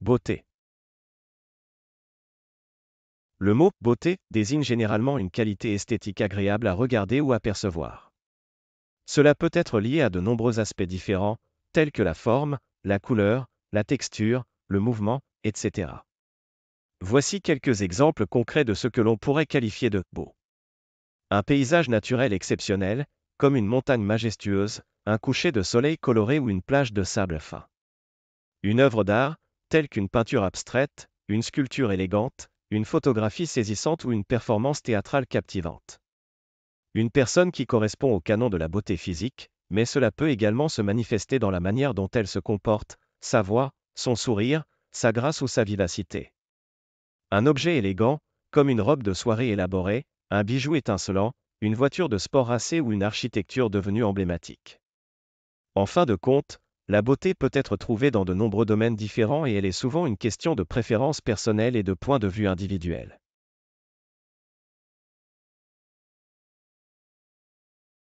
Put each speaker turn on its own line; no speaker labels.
Beauté.
Le mot
beauté désigne généralement une qualité esthétique agréable à regarder ou à percevoir. Cela peut être lié à de nombreux aspects différents, tels que la forme, la couleur, la texture, le mouvement, etc. Voici quelques exemples concrets de ce que l'on pourrait qualifier de beau. Un paysage naturel exceptionnel, comme une montagne majestueuse, un coucher de soleil coloré ou une plage de sable fin. Une œuvre d'art, telles qu'une peinture abstraite, une sculpture élégante, une photographie saisissante ou une performance théâtrale captivante. Une personne qui correspond au canon de la beauté physique, mais cela peut également se manifester dans la manière dont elle se comporte, sa voix, son sourire, sa grâce ou sa vivacité. Un objet élégant, comme une robe de soirée élaborée, un bijou étincelant, une voiture de sport assez ou une architecture devenue emblématique. En fin de compte, la beauté peut être trouvée dans de nombreux domaines différents et elle est souvent une question de préférence personnelle et de point de vue individuel.